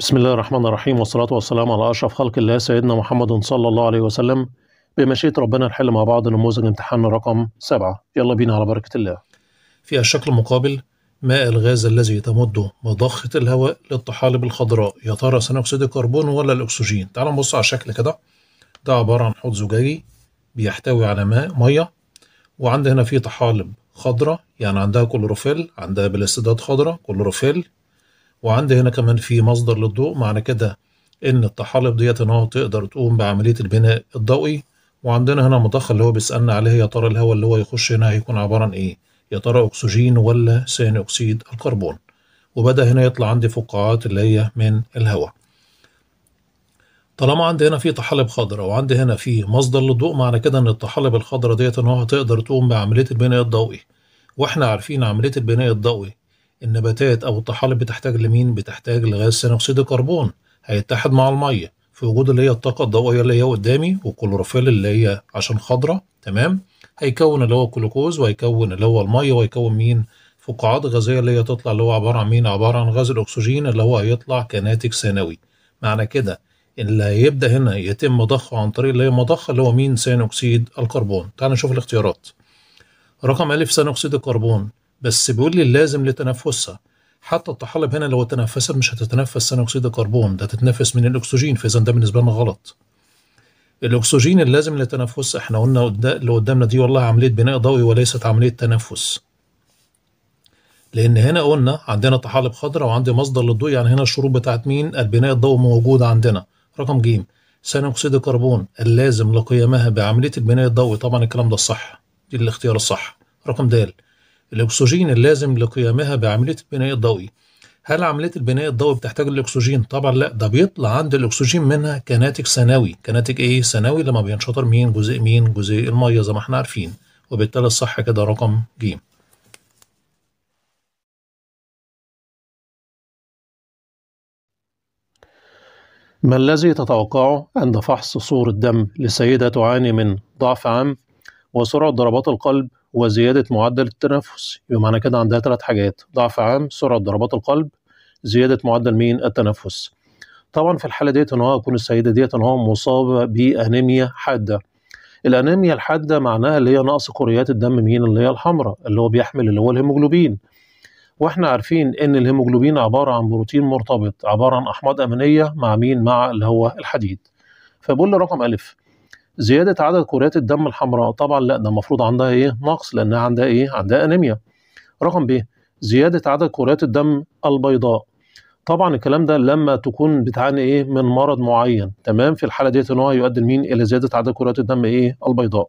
بسم الله الرحمن الرحيم والصلاة والسلام على أشرف خلق الله سيدنا محمد صلى الله عليه وسلم بمشيئة ربنا نحل مع بعض نموذج امتحان رقم سبعة يلا بينا على بركة الله في الشكل المقابل ماء الغاز الذي تمده مضخة الهواء للطحالب الخضراء يا ترى ثاني أكسيد الكربون ولا الأكسجين تعال نبص على الشكل كده ده عبارة عن حوض زجاجي بيحتوي على ماء مية وعند هنا في طحالب خضراء يعني عندها كلوروفيل عندها بلاستيدات خضراء كلوروفيل وعندي هنا كمان في مصدر للضوء معنى كده ان الطحالب ديت ان هو تقدر تقوم بعمليه البناء الضوئي وعندنا هنا مضخه اللي هو بيسالنا عليها يا ترى الهواء اللي هو يخش هنا هيكون عباره عن ايه يا ترى اكسجين ولا ثاني اكسيد الكربون وبدا هنا يطلع عندي فقاعات اللي هي من الهواء طالما عندي هنا في طحالب خضراء وعندي هنا في مصدر للضوء معنى كده ان الطحالب الخضراء ديت ان هو هتقدر تقوم بعمليه البناء الضوئي واحنا عارفين عمليه البناء الضوئي النباتات أو الطحالب بتحتاج لمين؟ بتحتاج لغاز ثاني أكسيد الكربون هيتحد مع المية في وجود اللي هي الطاقة الضوئية اللي هي قدامي والكلوروفيل اللي هي عشان خضرة تمام هيكون اللي هو الجلوكوز وهيكون اللي هو المية وهيكون مين؟ فقاعات غازية اللي هي تطلع اللي هو عبارة عن مين؟ عبارة عن غاز الأكسجين اللي هو هيطلع كناتج ثانوي معنى كده اللي هيبدأ هنا يتم ضخه عن طريق اللي هي مضخة اللي هو مين؟ ثاني أكسيد الكربون تعال نشوف الاختيارات رقم ا ثاني أكسيد الكربون بس بيقول لي اللازم لتنفسها حتى الطحالب هنا لو تنفست مش هتتنفس ثاني اكسيد الكربون ده تتنفس من الاكسجين فاذا ده بالنسبه لنا غلط الاكسجين اللازم لتنفس احنا قلنا اللي قدامنا دي والله عمليه بناء ضوئي وليست عمليه تنفس لان هنا قلنا عندنا طحالب خضراء وعندي مصدر للضوء يعني هنا الشروط بتاعت مين البناء الضوئي موجود عندنا رقم ج ثاني اكسيد الكربون اللازم لقيامها بعمليه البناء الضوئي طبعا الكلام ده الصح دي الاختيار الصح رقم د الأكسجين اللازم لقيامها بعملية البناء الضوئي هل عملية البناء الضوئي بتحتاج الاكسجين طبعا لا ده بيطلع عند الأكسجين منها كناتج ثانوي كناتج إيه؟ ثانوي لما بينشطر مين؟ جزيء مين؟ جزيء المية زي ما احنا عارفين وبالتالي الصح كده رقم ج ما الذي تتوقعه عند فحص صورة دم لسيدة تعاني من ضعف عام وسرعة ضربات القلب وزيادة معدل التنفس يبقى معنى كده عندها ثلاث حاجات ضعف عام سرعة ضربات القلب زيادة معدل مين التنفس طبعا في الحالة ديت ان هو يكون السيدة ديت ان هو مصابة بأنيميا حادة الأنيميا الحادة معناها اللي هي نقص كريات الدم مين اللي هي الحمراء اللي هو بيحمل اللي هو الهيموجلوبين واحنا عارفين ان الهيموجلوبين عبارة عن بروتين مرتبط عبارة عن أحماض أمينية مع مين مع اللي هو الحديد فبقول رقم ألف زياده عدد كريات الدم الحمراء طبعا لا ده المفروض عندها ايه نقص لانها عندها ايه عندها انيميا رقم ب زياده عدد كريات الدم البيضاء طبعا الكلام ده لما تكون بتعاني ايه من مرض معين تمام في الحاله ديت ان هو هيؤدي لمين الى زياده عدد كريات الدم ايه البيضاء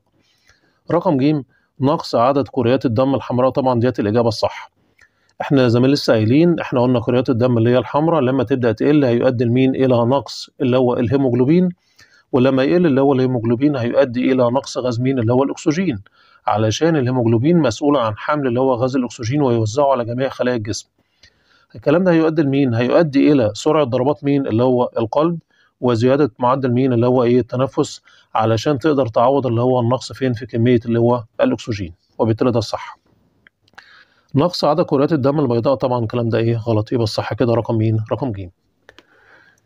رقم ج نقص عدد كريات الدم الحمراء طبعا ديت الاجابه الصح احنا زي ما لسه قايلين احنا قلنا كريات الدم اللي هي الحمراء لما تبدا تقل هيؤدي لمين الى نقص اللي هو الهيموجلوبين ولما يقل اللي هو الهيموجلوبين هيؤدي الى نقص غاز مين اللي هو الاكسجين علشان الهيموجلوبين مسؤول عن حمل اللي هو غاز الاكسجين ويوزعه على جميع خلايا الجسم الكلام ده هيؤدي لمين هيؤدي الى سرعه ضربات مين اللي هو القلب وزياده معدل مين اللي هو ايه التنفس علشان تقدر تعوض اللي هو النقص فين في كميه اللي هو الاكسجين وبالتالي ده الصح نقص عدد كريات الدم البيضاء طبعا الكلام ده ايه غلط يبقى الصح كده رقم مين رقم ج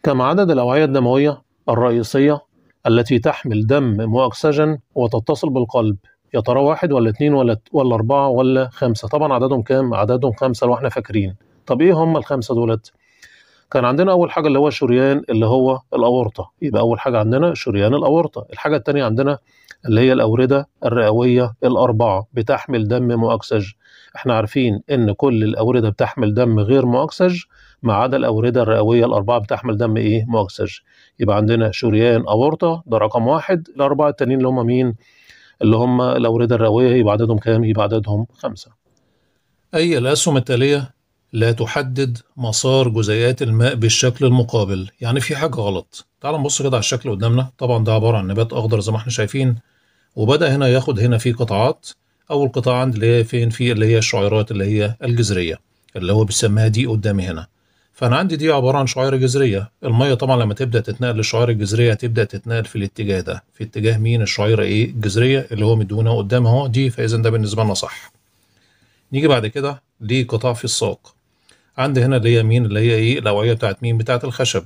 كم عدد الاوعيه الدمويه الرئيسيه التي تحمل دم مؤكسجن وتتصل بالقلب يا ترى واحد ولا اتنين ولا ولا أربعة ولا خمسة طبعا عددهم كام؟ عددهم خمسة لو احنا فاكرين طب ايه هم الخمسة دولت؟ كان عندنا أول حاجة اللي هو شريان اللي هو الأورطة يبقى أول حاجة عندنا شريان الأورطة الحاجة الثانيه عندنا اللي هي الأوردة الرئوية الأربعة بتحمل دم مؤكسج احنا عارفين إن كل الأوردة بتحمل دم غير مؤكسج ما عدا الأوردة الرئوية الأربعة بتحمل دم إيه مؤكسج يبقى عندنا شريان أورطة ده رقم واحد الأربعة التانيين اللي هم مين اللي هم الأوردة الرئوية يبقى عددهم كام يبقى عددهم خمسة أي الأسهم التالية لا تحدد مسار جزيئات الماء بالشكل المقابل يعني في حاجة غلط تعال نبص كده على الشكل قدامنا طبعا ده عبارة عن نبات أخضر زي ما احنا شايفين وبدأ هنا ياخد هنا في قطاعات أول قطاع عند اللي هي فين في اللي هي الشعيرات اللي هي الجذرية اللي هو بيسميها دي قدامي هنا فانا عندي دي عباره عن شعيرة جذريه الميه طبعا لما تبدا تتنقل للشعير الجذريه تبدا تتنقل في الاتجاه ده في اتجاه مين الشعيره ايه الجذريه اللي هو مدونة قدام اهو دي فاذا ده بالنسبه لنا صح نيجي بعد كده لقطاع في الساق عندي هنا اللي هي مين اللي هي ايه الاوعيه بتاعت مين بتاعت الخشب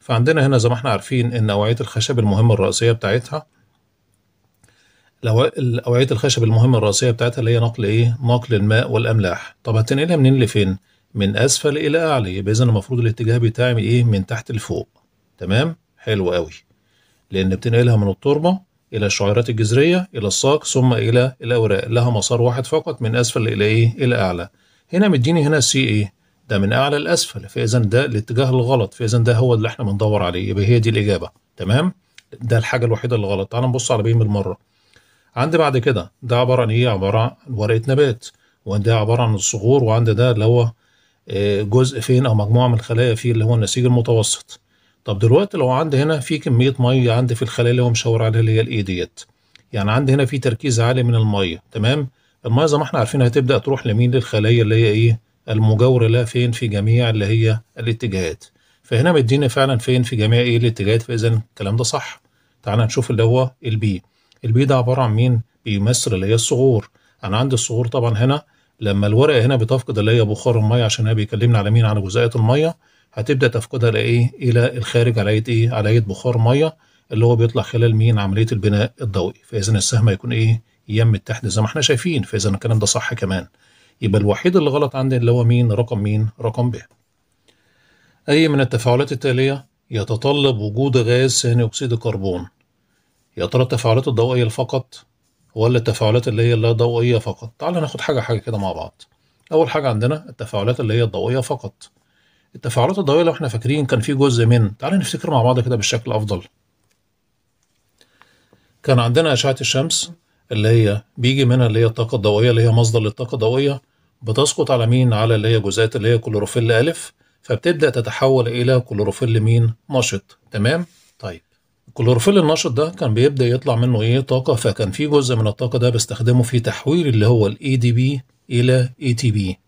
فعندنا هنا زي ما احنا عارفين ان اوعيه الخشب المهمه الرئيسيه بتاعتها اوعيه الخشب المهمه الرئيسيه بتاعتها اللي هي نقل ايه نقل الماء والاملاح طب هتنقلها منين لفين من اسفل الى اعلى يبقى اذا المفروض الاتجاه بتاعي ايه من تحت لفوق تمام حلو قوي لان بتنقلها من التربه الى الشعيرات الجذريه الى الساق ثم الى الاوراق لها مسار واحد فقط من اسفل الى ايه الى اعلى هنا مديني هنا سي ايه ده من اعلى لاسفل فاذا ده الاتجاه الغلط فاذا ده هو اللي احنا بندور عليه يبقى هي دي الاجابه تمام ده الحاجه الوحيده اللي غلط تعال نبص على بيه بالمره عندي بعد كده ده عباره عن ايه عباره عن ورقه نبات وده عباره عن الصغور وعند ده اللي هو جزء فين او مجموعه من الخلايا فيه اللي هو النسيج المتوسط طب دلوقتي لو عندي هنا في كميه ميه عندي في الخلايا اللي هو مشاور عليها اللي هي الاي ديت يعني عندي هنا في تركيز عالي من الميه تمام الميه زي ما احنا عارفين هتبدا تروح لمين للخلايا اللي هي ايه المجاوره لها فين في جميع اللي هي الاتجاهات فهنا مدينا فعلا فين في جميع ايه الاتجاهات فاذا الكلام ده صح تعالى نشوف اللي هو البي البي ده عباره عن مين بيمثل اللي هي الصغور انا عندي الصغور طبعا هنا لما الورقه هنا بتفقد اللي هي بخار الميه عشان هي بيكلمنا على مين على جزيئات الميه هتبدا تفقدها لايه الى الخارج على ايه على ايه بخار ميه اللي هو بيطلع خلال مين عمليه البناء الضوئي فاذا السهم هيكون ايه يم التحت زي ما احنا شايفين فاذا الكلام ده صح كمان يبقى الوحيد اللي غلط عندي اللي هو مين رقم مين رقم ب اي من التفاعلات التاليه يتطلب وجود غاز ثاني اكسيد الكربون يا ترى التفاعلات الضوئيه فقط ولا التفاعلات اللي هي اللا ضوئية فقط تعال ناخد حاجة حاجة كده مع بعض أول حاجة عندنا التفاعلات اللي هي الضوئية فقط التفاعلات الضوئية لو احنا فاكرين كان في جزء من تعال نفتكر مع بعض كده بالشكل أفضل كان عندنا أشعة الشمس اللي هي بيجي منها اللي هي الطاقة الضوئية اللي هي مصدر للطاقة الضوئية بتسقط على مين على اللي هي جزيئات اللي هي كلوروفيل أ فبتبدأ تتحول إلى كلوروفيل مين نشط تمام الكلوروفيل النشط ده كان بيبدا يطلع منه ايه طاقه فكان في جزء من الطاقه ده بستخدمه في تحويل اللي هو الاي دي بي الى اي تي بي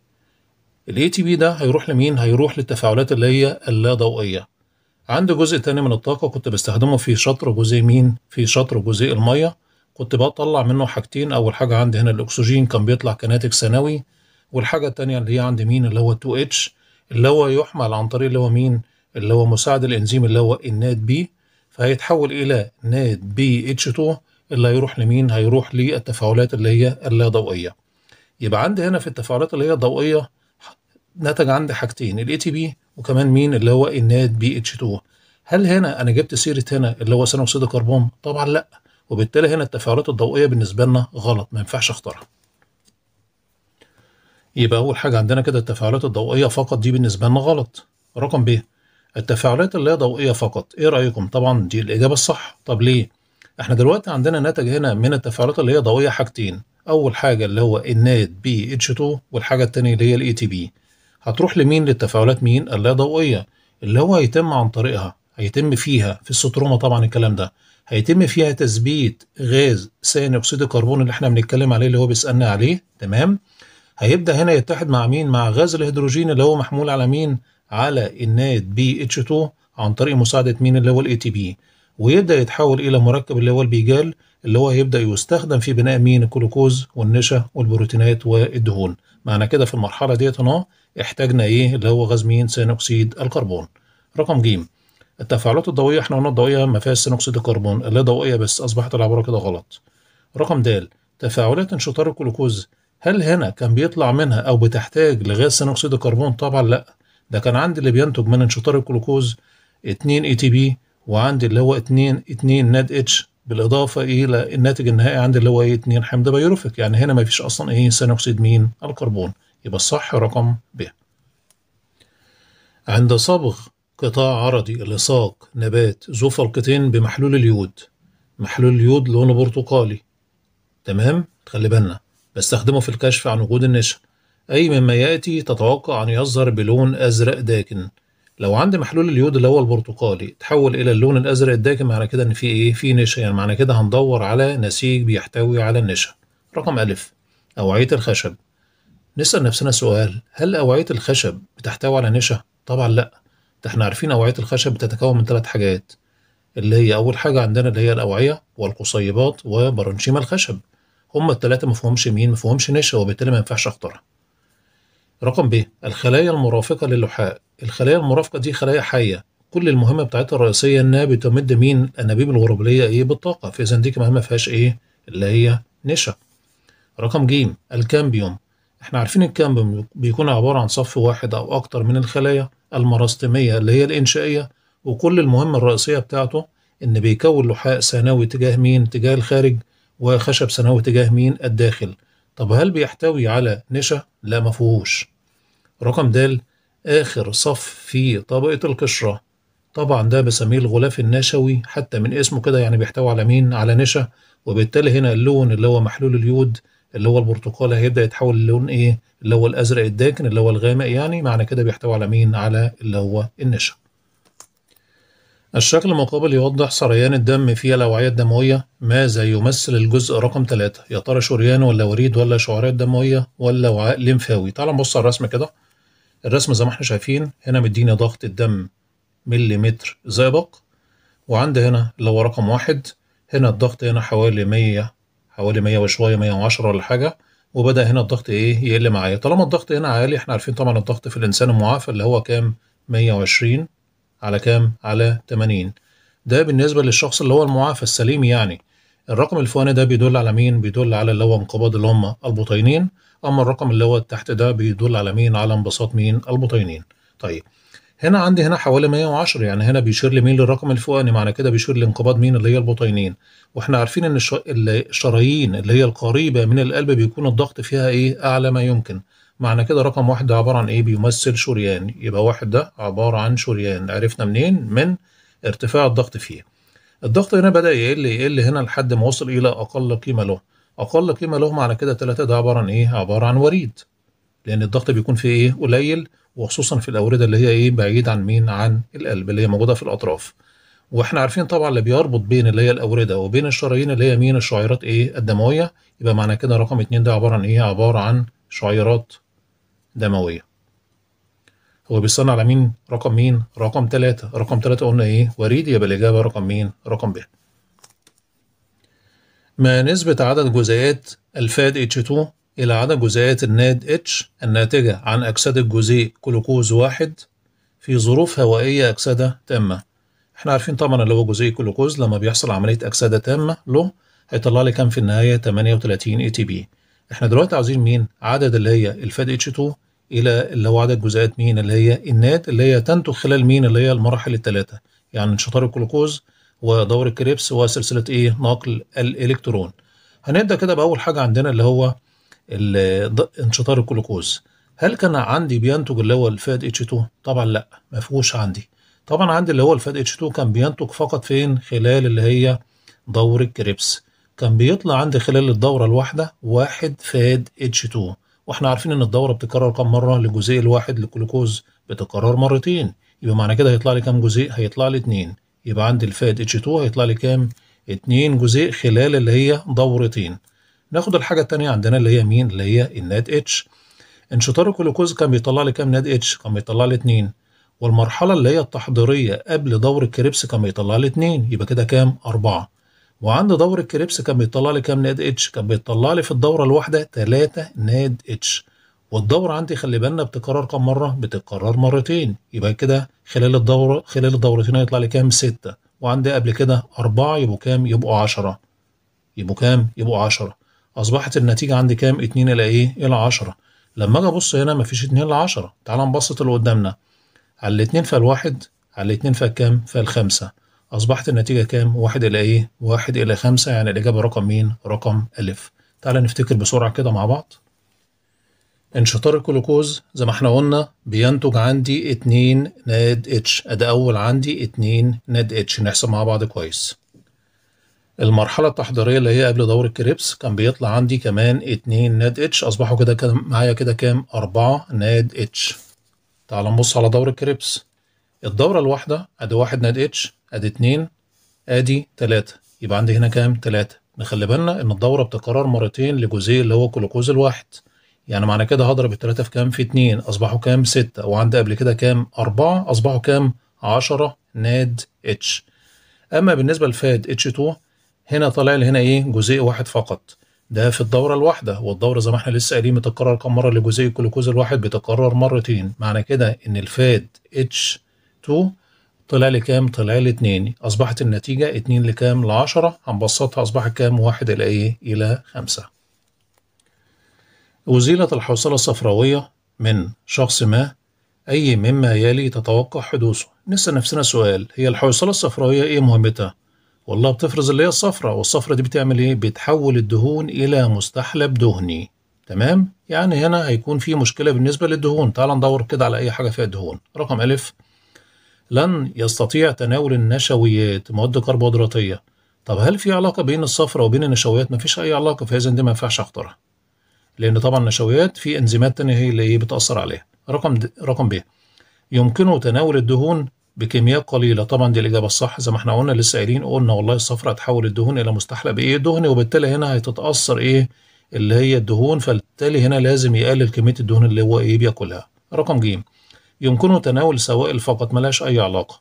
الاي تي بي ده هيروح لمين هيروح للتفاعلات اللي هي اللا ضوئيه عندي جزء تاني من الطاقه كنت بستخدمه في شطر جزيء مين في شطر جزيء الميه كنت بطلع منه حاجتين اول حاجه عندي هنا الاكسجين كان بيطلع كناتج ثانوي والحاجه التانيه اللي هي عندي مين اللي هو 2 اتش اللي هو يحمل عن طريق اللي هو مين اللي هو مساعد الانزيم اللي هو النات بي فهيتحول الى ناد بي اتش 2 اللي هيروح لمين هيروح للتفاعلات اللي هي اللا ضوئيه يبقى عندي هنا في التفاعلات اللي هي الضوئيه نتج عندي حاجتين الاي تي بي وكمان مين اللي هو الناد بي اتش 2 هل هنا انا جبت سيره هنا اللي هو ثاني اكسيد الكربون طبعا لا وبالتالي هنا التفاعلات الضوئيه بالنسبه لنا غلط ما ينفعش اختارها يبقى اول حاجه عندنا كده التفاعلات الضوئيه فقط دي بالنسبه لنا غلط رقم ب التفاعلات اللا ضوئيه فقط ايه رايكم طبعا دي الاجابه الصح طب ليه احنا دلوقتي عندنا ناتج هنا من التفاعلات اللي هي ضوئيه حاجتين اول حاجه اللي هو الناد بي اتش 2 والحاجه الثانيه اللي هي الاي تي e بي هتروح لمين للتفاعلات مين اللا ضوئيه اللي هو هيتم عن طريقها هيتم فيها في الستروما طبعا الكلام ده هيتم فيها تثبيت غاز ثاني اكسيد الكربون اللي احنا بنتكلم عليه اللي هو بيسالنا عليه تمام هيبدا هنا يتحد مع مين مع غاز الهيدروجين اللي هو محمول على مين على النات بي اتش 2 عن طريق مساعدة مين اللي هو الاي تي بي ويبدأ يتحول إلى مركب اللي هو البيجال اللي هو هيبدأ يستخدم في بناء مين الجلوكوز والنشا والبروتينات والدهون معنى كده في المرحلة ديت هنا احتاجنا إيه اللي هو غاز مين ثاني أكسيد الكربون رقم ج التفاعلات الضوئية احنا قلنا الضوئية ما فيهاش ثاني أكسيد الكربون اللي ضوئية بس أصبحت العبارة كده غلط رقم د تفاعلات انشطار الجلوكوز هل هنا كان بيطلع منها أو بتحتاج لغاز ثاني أكسيد الكربون طبعا لأ ده كان عندي اللي بينتج من انشطار الجلوكوز 2 اي تي بي وعندي اللي هو 2 2 ناد اتش بالاضافه الى الناتج النهائي عندي اللي هو ايه 2 حمض بيروفيك يعني هنا ما فيش اصلا ايه ثاني اكسيد مين الكربون يبقى الصح رقم ب عند صبغ قطاع عرضي لصاق نبات ذو فلقتين بمحلول اليود محلول اليود لونه برتقالي تمام خلي بالنا بستخدمه في الكشف عن وجود النشا أي مما يأتي تتوقع أن يظهر بلون أزرق داكن لو عندي محلول اليود اللي هو البرتقالي تحول إلى اللون الأزرق الداكن معنى كده إن في إيه؟ في نشا يعني معنى كده هندور على نسيج بيحتوي على النشا رقم ألف أوعية الخشب نسأل نفسنا سؤال هل أوعية الخشب بتحتوي على نشا؟ طبعا لأ ده احنا عارفين أوعية الخشب بتتكون من ثلاث حاجات اللي هي أول حاجة عندنا اللي هي الأوعية والقصيبات وبرنشيم الخشب هما التلاتة مفهومش مين مفهومش نشا وبالتالي ما ينفعش أخطرها رقم ب الخلايا المرافقة للحاء الخلايا المرافقة دي خلايا حية كل المهمة بتاعتها الرئيسية إنها بتمد مين الأنابيب الغربلية إيه بالطاقة فإذا دي كمان ما فيهاش إيه اللي هي نشا رقم ج الكامبيوم احنا عارفين الكامبيوم بيكون عبارة عن صف واحد أو أكتر من الخلايا المراستمية اللي هي الإنشائية وكل المهمة الرئيسية بتاعته إن بيكون لحاء ثانوي تجاه مين تجاه الخارج وخشب ثانوي تجاه مين الداخل طب هل بيحتوي على نشا؟ لا مفهوش رقم د آخر صف في طبقة القشرة طبعا ده بسميه الغلاف النشوي حتى من اسمه كده يعني بيحتوي على مين؟ على نشا وبالتالي هنا اللون اللي هو محلول اليود اللي هو البرتقالي هيبدأ يتحول للون ايه؟ اللي هو الأزرق الداكن اللي هو الغامق يعني معنى كده بيحتوي على مين؟ على اللي هو النشا الشكل المقابل يوضح سريان الدم في الأوعية الدموية ماذا يمثل الجزء رقم 3 يا ترى شريان ولا وريد ولا شعرية دموية ولا وعاء لمفاوي تعال نبص على الرسم كده الرسم زي ما احنا شايفين هنا مديني ضغط الدم مليمتر زئبق وعند هنا اللي هو رقم واحد هنا الضغط هنا حوالي 100 حوالي 100 وشوية 110 ولا حاجة وبدأ هنا الضغط ايه يقل معايا طالما الضغط هنا عالي احنا عارفين طبعا الضغط في الإنسان المعافى اللي هو كام 120 على كام؟ على 80 ده بالنسبة للشخص اللي هو المعافى السليم يعني الرقم الفوقاني ده بيدل على مين؟ بيدل على اللي هو انقباض اللي هم البطينين أما الرقم اللي هو تحت ده بيدل على مين؟ على انبساط مين؟ البطينين طيب هنا عندي هنا حوالي 110 يعني هنا بيشير لمين للرقم الفوقاني معنى كده بيشير لانقباض مين اللي هي البطينين واحنا عارفين ان الشرايين اللي هي القريبه من القلب بيكون الضغط فيها ايه اعلى ما يمكن معنى كده رقم واحد ده عبارة عن إيه؟ بيمثل شريان، يبقى واحد ده عبارة عن شريان، عرفنا منين؟ من ارتفاع الضغط فيه. الضغط هنا بدأ يقل يقل هنا لحد ما وصل إلى أقل قيمة له. أقل قيمة له معنى كده تلاتة ده عبارة عن إيه؟ عبارة عن وريد. لأن الضغط بيكون فيه إيه؟ قليل وخصوصا في الأوردة اللي هي إيه؟ بعيد عن مين؟ عن القلب اللي هي موجودة في الأطراف. واحنا عارفين طبعا اللي بيربط بين اللي هي الاورده وبين الشرايين اللي هي مين الشعيرات ايه الدمويه يبقى معنى كده رقم اتنين ده عباره عن ايه عباره عن شعيرات دمويه هو بيصنع على مين رقم مين رقم ثلاثة رقم ثلاثة قلنا ايه وريد يبقى الاجابه رقم مين رقم ب ما نسبة عدد جزيئات الفاد H2 إلى عدد جزيئات الناد H الناتجة عن أكسدة جزيء كلوكوز واحد في ظروف هوائية أكسدة تامة احنا عارفين طبعا اللي هو جزيء كلوكوز لما بيحصل عملية أكسدة تامة له هيطلع لي كام في النهاية 38 ATP احنا دلوقتي عاوزين مين عدد اللي هي الفاد H2 الى اللي هو عدد جزيئات مين اللي هي النات اللي هي تنتج خلال مين اللي هي المراحل الثلاثه يعني انشطار الجلوكوز ودور الكريبس وسلسله ايه نقل الالكترون هنبدا كده باول حاجه عندنا اللي هو انشطار الجلوكوز هل كان عندي بينتج اللي هو الفاد اتش 2 طبعا لا ما فيهوش عندي طبعا عندي اللي هو الفاد اتش 2 كان بينتج فقط فين خلال اللي هي دور الكريبس كان بيطلع عندي خلال الدورة الواحدة واحد فاد اتش 2 واحنا عارفين ان الدوره بتتكرر كام مره للجزيء الواحد للجلوكوز بتتكرر مرتين يبقى معنى كده هيطلع لي كام جزيء هيطلع لي 2 يبقى عندي الفاد اتش 2 هيطلع لي كام 2 جزيء خلال اللي هي دورتين ناخد الحاجه الثانيه عندنا اللي هي مين اللي هي الناد اتش انشطار الجلوكوز كان بيطلع لي كام ناد اتش كان بيطلع لي 2 والمرحله اللي هي التحضيريه قبل دور الكريبس كان بيطلع لي 2 يبقى كده كام 4 وعند دور الكريبس كان بيطلع لي كام ناد اتش كان بيطلع لي في الدوره الواحده 3 ناد اتش والدورة عندي خلي بالنا بتتكرر كم مرة؟ بتتكرر مرتين يبقى كده خلال الدورة خلال الدورتين هيطلع لي كام؟ ستة وعندي قبل كده أربعة يبقوا كام؟ يبقوا عشرة يبقوا كام؟ يبقوا عشرة أصبحت النتيجة عندي كام؟ اتنين إلى إيه؟ إلى عشرة لما أجي أبص هنا مفيش اتنين عشرة تعال نبسط اللي قدامنا على الاتنين فالواحد على الاتنين فالكام؟ فالخمسة أصبحت النتيجة كام؟ واحد إلى إيه؟ واحد إلى خمسة يعني الإجابة رقم مين؟ رقم ألف تعال نفتكر بسرعة كده مع بعض انشطار الجلوكوز زي ما احنا قلنا بينتج عندي 2 ناد اتش ادي اول عندي 2 ناد اتش نحسب مع بعض كويس المرحلة التحضيرية اللي هي قبل دور الكريبس كان بيطلع عندي كمان 2 ناد اتش اصبحوا كده معايا كده كام 4 ناد اتش تعال نبص على دور الكريبس الدوره الواحده ادي واحد ناد اتش ادي اتنين ادي تلاته يبقى عندي هنا كام تلاته نخلي بالنا ان الدوره بتتكرر مرتين لجزيء اللي هو الجلوكوز الواحد يعني معنى كده هضرب التلاته في كام في اتنين اصبحوا كام سته وعندي قبل كده كام اربعه اصبحوا كام عشره ناد اتش اما بالنسبه لفاد اتش 2 هنا طالع لي هنا ايه جزيء واحد فقط ده في الدورة الواحدة والدورة زي ما احنا لسه قايلين بتتكرر كم مرة لجزيء الجلوكوز الواحد بتكرر مرتين معنى كده ان الفاد اتش 2 طلع لي كام؟ طلع لي 2 أصبحت النتيجة 2 لكام؟ ل 10 هنبسطها أصبحت كام؟ 1 إلى إيه؟ إلى 5 أزيلت الحوصلة الصفراوية من شخص ما أي مما يلي تتوقع حدوثه نسأل نفسنا سؤال هي الحوصلة الصفراوية إيه مهمتها؟ والله بتفرز اللي هي الصفرة والصفرة دي بتعمل إيه؟ بتحول الدهون إلى مستحلب دهني تمام؟ يعني هنا هيكون في مشكلة بالنسبة للدهون تعال ندور كده على أي حاجة فيها دهون رقم ألف لن يستطيع تناول النشويات مواد كربوهيدراتية طب هل في علاقة بين الصفرة وبين النشويات؟ مفيش أي علاقة فإذا دي ما ينفعش أختارها لأن طبعا النشويات في إنزيمات تانية هي اللي إيه بتأثر عليها رقم د... رقم ب يمكنه تناول الدهون بكميات قليلة طبعا دي الإجابة الصح زي ما احنا قلنا لسه قايلين قلنا والله الصفرة هتحول الدهون إلى مستحلة بإيه دهني وبالتالي هنا هتتأثر إيه اللي هي الدهون فبالتالي هنا لازم يقلل كمية الدهون اللي هو إيه بياكلها رقم جيم يمكنه تناول سوائل فقط ملهاش أي علاقة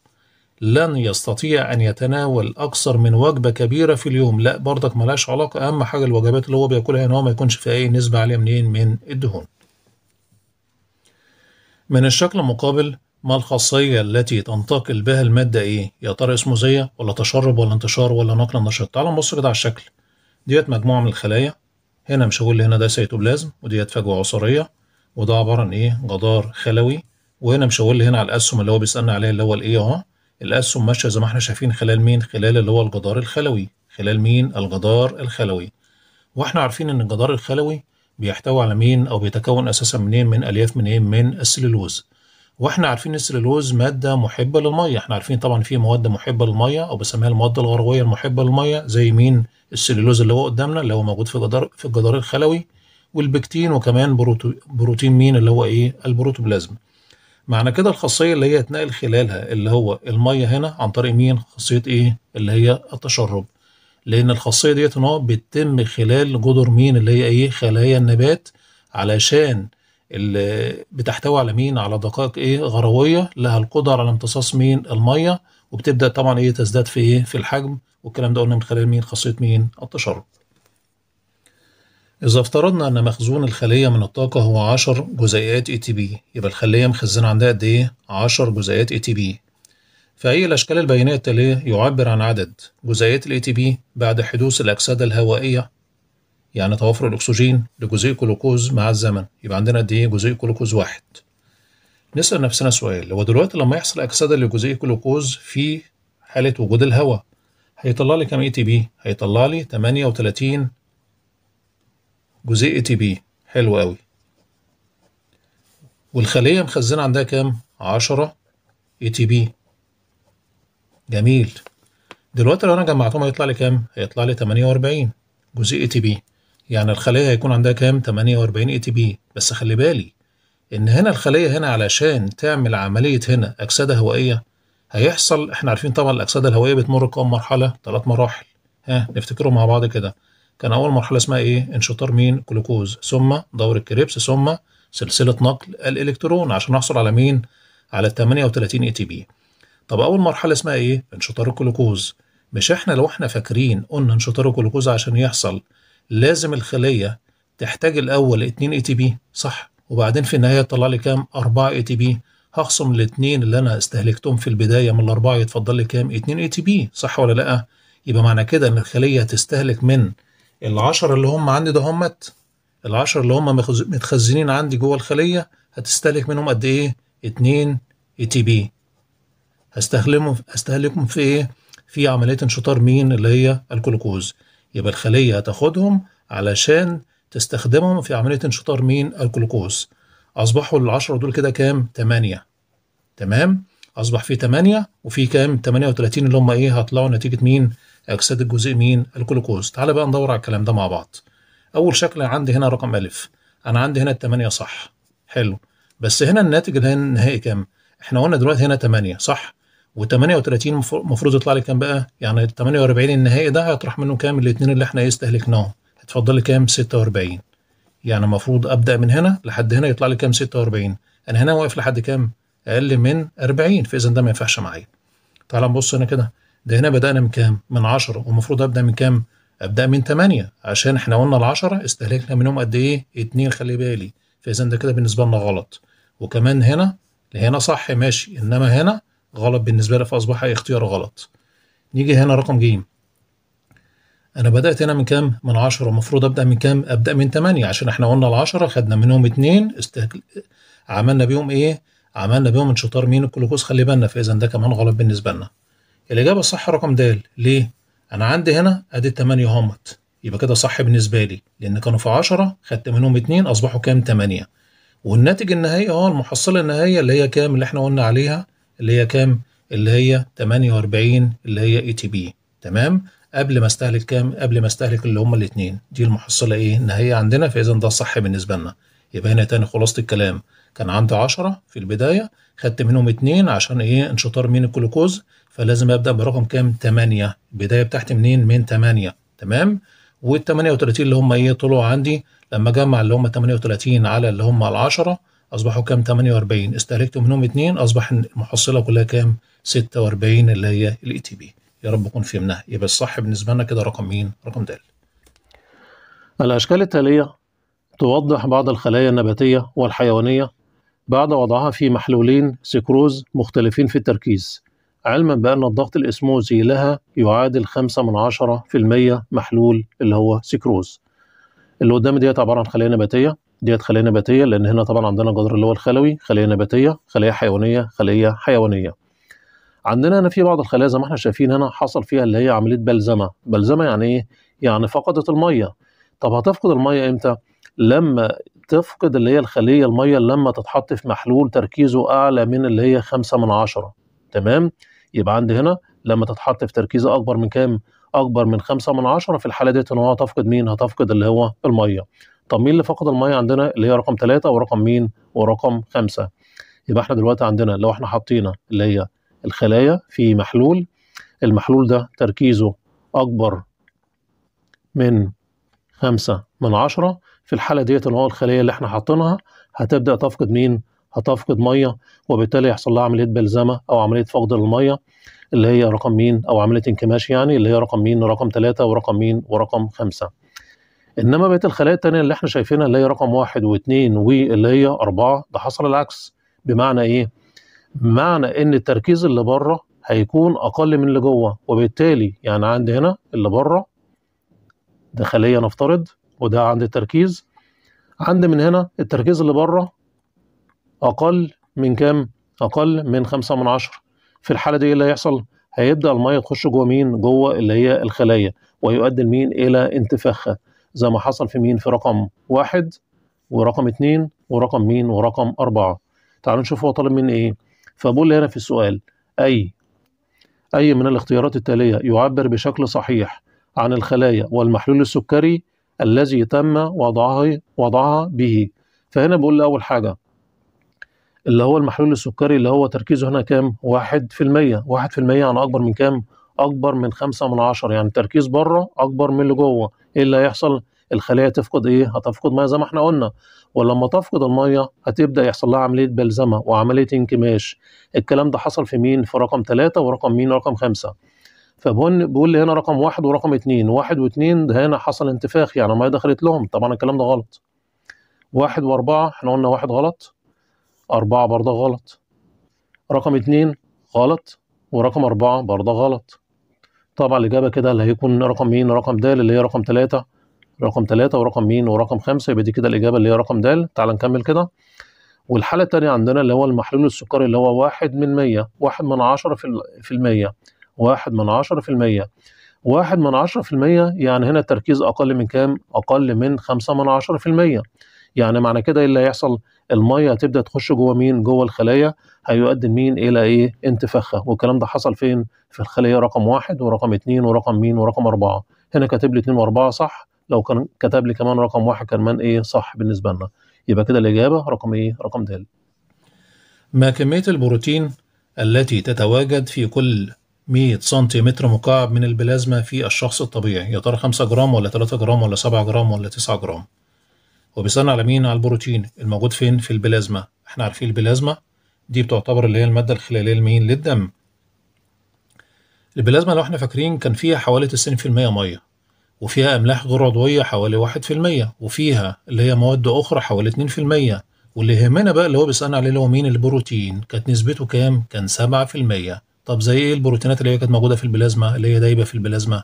لن يستطيع أن يتناول أكثر من وجبة كبيرة في اليوم لا برضك ملهاش علاقة أهم حاجة الوجبات اللي هو بياكلها إن هو ما يكونش فيها أي نسبة عالية منين من الدهون من الشكل المقابل ما الخاصية التي تنتقل بها المادة إيه؟ يا ترى اسمه زي ولا تشرب ولا انتشار ولا نقل النشاط؟ تعالوا نبص كده على الشكل ديت مجموعة من الخلايا هنا مش هقول هنا ده سيتوبلازم وديت فجوة عصرية وده عبارة عن إيه؟ جدار خلوي وهنا مشاور لي هنا على الاسهم اللي هو بيسالنا عليها اللي هو الايه اهو الاسهم ماشيه زي ما احنا شايفين خلال مين خلال اللي هو الجدار الخلوي خلال مين الجدار الخلوي واحنا عارفين ان الجدار الخلوي بيحتوي على مين او بيتكون اساسا منين من الياف منين من السليلوز واحنا عارفين ان السليلوز ماده محبه للميه احنا عارفين طبعا في مواد محبه للميه او بسميها المواد الغرويه المحبه للميه زي مين السليلوز اللي هو قدامنا اللي هو موجود في الجدار في الجدار الخلوي والبكتين وكمان بروتين مين اللي هو ايه البروتوبلازم معنى كده الخاصيه اللي هي اتنقل خلالها اللي هو الميه هنا عن طريق مين خاصيه ايه اللي هي التشرب لان الخاصيه ديت ان هو بتتم خلال جدر مين اللي هي ايه خلايا النبات علشان اللي بتحتوي على مين على دقائق ايه غرويه لها القدره على امتصاص مين الميه وبتبدا طبعا ايه تزداد في ايه في الحجم والكلام ده قلنا من خلال مين خاصيه مين التشرب إذا افترضنا أن مخزون الخلية من الطاقة هو عشر جزيئات اي تي بي يبقى الخلية مخزنة عندها قد إيه؟ عشر جزيئات اي تي بي فأي الأشكال البيانية التالية يعبر عن عدد جزيئات الاي تي بي بعد حدوث الأكسدة الهوائية يعني توافر الأكسجين لجزيء جلوكوز مع الزمن يبقى عندنا قد إيه؟ جزيء جلوكوز واحد نسأل نفسنا سؤال هو دلوقتي لما يحصل أكسدة لجزيء جلوكوز في حالة وجود الهواء هيطلع لي كام اي تي بي؟ هيطلع لي 38 جزيئة بي حلو قوي والخلية مخزنة عندها كام؟ عشرة اي تي بي جميل دلوقتي لو انا جمعتهم هيطلع لي كام؟ هيطلع لي 48 جزيء اي تي بي يعني الخلية هيكون عندها كام؟ 48 اي تي بي بس خلي بالي ان هنا الخلية هنا علشان تعمل عملية هنا اكسدة هوائية هيحصل احنا عارفين طبعا الاكسدة الهوائية بتمر كام مرحلة؟ ثلاث مراحل ها نفتكرهم مع بعض كده كان اول مرحله اسمها ايه انشطار مين جلوكوز ثم دور الكريبس ثم سلسله نقل الالكترون عشان نحصل على مين على 38 اي تي بي طب اول مرحله اسمها ايه انشطار الجلوكوز مش احنا لو احنا فاكرين قلنا انشطار الجلوكوز عشان يحصل لازم الخليه تحتاج الاول 2 اي تي بي صح وبعدين في النهايه تطلع لي كام 4 اي تي بي هخصم الاثنين اللي انا استهلكتهم في البدايه من الاربعه يتفضل لي كام 2 اي تي بي صح ولا لا يبقى معنى كده ان الخليه تستهلك من العشرة اللي هم عندي ده همت العشرة اللي هم متخزنين عندي جوه الخلية هتستهلك منهم قد إيه؟ اتنين اي تي بي هستهلكهم هستهلكهم في إيه؟ في عملية انشطار مين اللي هي الجلوكوز يبقى الخلية هتاخدهم علشان تستخدمهم في عملية انشطار مين الجلوكوز أصبحوا العشرة دول كده كام؟ تمانية تمام؟ أصبح في تمانية وفي كام؟ تمانية وتلاتين اللي هم إيه؟ هطلعوا نتيجة مين؟ أجساد الجزيء مين؟ الجلوكوز تعالى بقى ندور على الكلام ده مع بعض أول شكل عندي هنا رقم ألف أنا عندي هنا التمانية صح حلو بس هنا الناتج النهائي كام؟ احنا قلنا دلوقتي هنا 8 صح؟ و38 المفروض يطلع لي كام بقى؟ يعني ال 48 النهائي ده هيطرح منه كام الاثنين اللي احنا إيه استهلكناهم؟ هتفضل لي كام؟ 46 يعني المفروض ابدا من هنا لحد هنا يطلع لي كام؟ 46 انا هنا واقف لحد كام؟ اقل من 40 فاذا ده ما ينفعش معايا. تعال نبص هنا كده ده هنا بدأنا من كام؟ من 10 والمفروض أبدأ من كام؟ أبدأ من 8 عشان إحنا قلنا ال 10 استهلكنا منهم قد إيه؟ 2 خلي بالي فإذا ده كده بالنسبة لنا غلط وكمان هنا هنا صح ماشي إنما هنا غلط بالنسبة لي فأصبح اختيار غلط نيجي هنا رقم جيم انا بدات هنا من كام من 10 ومفروض ابدا من كام ابدا من 8 عشان احنا قلنا ال 10 خدنا منهم 2 استهل... عملنا بيهم ايه عملنا بيهم انشطار مين الجلوكوز خلي بالنا فاذا ده كمان غلط بالنسبه لنا الإجابة الصح رقم د ليه؟ أنا عندي هنا أدي 8 همت يبقى كده صح بالنسبة لي لأن كانوا في 10 خدت منهم 2 أصبحوا كام 8 والناتج النهائي أهو المحصلة النهائية اللي هي كام اللي إحنا قلنا عليها اللي هي كام؟ اللي هي 48 اللي هي اي تي بي تمام؟ قبل ما استهلك كام؟ قبل ما استهلك اللي هما الاتنين دي المحصلة إيه؟ النهائية عندنا فإذا ده صح بالنسبة لنا يبقى هنا تاني خلاصة الكلام كان عندي 10 في البدايه خدت منهم اتنين عشان ايه انشطار من الجلوكوز فلازم ابدا برقم كام 8 البدايه بتاعتي منين من 8 تمام وال 38 اللي هم ايه طلعوا عندي لما اجمع اللي هم 38 على اللي هم ال 10 اصبحوا كام 48 استهلكت منهم اتنين اصبح المحصله كلها كام 46 اللي هي الاي تي e بي يا رب اكون فهمناها يبقى الصح بالنسبه لنا كده رقم مين رقم د الاشكال التاليه توضح بعض الخلايا النباتيه والحيوانيه بعد وضعها في محلولين سكروز مختلفين في التركيز علما بأن الضغط الإسموزي لها يعادل 5 من عشرة في المية محلول اللي هو سكروز اللي قدام ديت عبارة عن خلايا نباتية ديت خلايا نباتية لأن هنا طبعا عندنا جدر اللي هو الخلوي خلية نباتية خلية حيوانية خلية حيوانية عندنا هنا في بعض الخلايا زي ما احنا شايفين هنا حصل فيها اللي هي عملية بلزمة بلزمة يعني إيه؟ يعني فقدت المية طب هتفقد المية إمتى؟ لما بتفقد اللي هي الخليه الميه لما تتحط في محلول تركيزه اعلى من اللي هي 5 من عشرة تمام يبقى عندي هنا لما تتحط في تركيز اكبر من كام اكبر من 5 من عشرة في الحاله ديت ان هو هتفقد مين هتفقد اللي هو الميه طب مين اللي فقد الميه عندنا اللي هي رقم ثلاثة ورقم مين ورقم خمسة يبقى احنا دلوقتي عندنا لو احنا حطينا اللي هي الخلايا في محلول المحلول ده تركيزه اكبر من 5 من عشرة في الحاله ديت اللي هو الخليه اللي احنا حاطينها هتبدا تفقد مين هتفقد ميه وبالتالي يحصل لها عمليه بلزمه او عمليه فقد للميه اللي هي رقم مين او عمليه انكماش يعني اللي هي رقم مين رقم ثلاثة ورقم مين ورقم خمسة انما بقيه الخلايا الثانيه اللي احنا شايفينها اللي هي رقم واحد واثنين واللي هي اربعه ده حصل العكس بمعنى ايه؟ معنى ان التركيز اللي بره هيكون اقل من اللي جوه وبالتالي يعني عندي هنا اللي بره ده خليه نفترض وده عند التركيز عند من هنا التركيز اللي بره أقل من كام؟ أقل من خمسة من عشرة في الحالة دي إيه اللي هيحصل؟ هيبدأ المية تخش جوه مين؟ جوه اللي هي الخلايا ويؤدي لمين؟ إلى انتفاخها زي ما حصل في مين؟ في رقم واحد ورقم اتنين ورقم مين؟ ورقم أربعة تعالوا نشوف هو طالب مني إيه؟ فبقول هنا في السؤال أي أي من الاختيارات التالية يعبر بشكل صحيح عن الخلايا والمحلول السكري الذي تم وضعه وضعها به فهنا بقول أول حاجة اللي هو المحلول السكري اللي هو تركيزه هنا كام؟ 1% 1% يعني أكبر من كام؟ أكبر من 5 من 10 يعني التركيز بره أكبر من اللي جوه إيه اللي هيحصل؟ الخلية تفقد إيه؟ هتفقد مية زي ما إحنا قلنا ولما تفقد المية هتبدأ يحصل لها عملية بلزمة وعملية انكماش الكلام ده حصل في مين؟ في رقم 3 ورقم مين؟ رقم 5 فبقول بقول لي هنا رقم واحد ورقم اثنين واحد واثنين ده هنا حصل انتفاخ يعني ما دخلت لهم طبعا الكلام ده غلط واحد واربعة احنا قلنا واحد غلط اربعة برضه غلط رقم اثنين غلط ورقم اربعة برضه غلط طبعا الإجابة كده اللي هيكون رقم مين رقم د اللي هي رقم تلاتة رقم تلاتة ورقم مين ورقم خمسة يبقى دي كده الإجابة اللي هي رقم د تعال نكمل كده والحالة التانية عندنا اللي هو المحلول السكري اللي هو واحد من مية واحد من عشرة في المية واحد من عشرة في المية واحد من عشرة في المية يعني هنا التركيز أقل من كام؟ أقل من خمسة من عشرة في المية يعني معنى كده ايه اللي هيحصل؟ الميه هتبدا تخش جوه مين؟ جوه الخلايا هيؤدي مين الى ايه؟ انتفاخها والكلام ده حصل فين؟ في الخليه رقم واحد ورقم اتنين ورقم مين ورقم اربعه. هنا كاتب لي اتنين واربعه صح لو كان كتب لي كمان رقم واحد كان من ايه؟ صح بالنسبه لنا. يبقى كده الاجابه رقم ايه؟ رقم د. ما كميه البروتين التي تتواجد في كل 100 سنتيمتر مكعب من البلازما في الشخص الطبيعي يا ترى 5 جرام ولا 3 جرام ولا 7 جرام ولا 9 جرام وبيسألنا على مين على البروتين الموجود فين في البلازما احنا عارفين البلازما دي بتعتبر اللي هي المادة الخلالية المين للدم البلازما لو احنا فاكرين كان فيها حوالي 90% مية وفيها أملاح غير عضوية حوالي واحد في المية وفيها اللي هي مواد أخرى حوالي 2% واللي يهمنا بقى اللي هو بيسألنا عليه اللي هو مين البروتين كانت نسبته كام؟ كان 7% طب زي ايه البروتينات اللي هي كانت موجوده في البلازما اللي هي دايبه في البلازما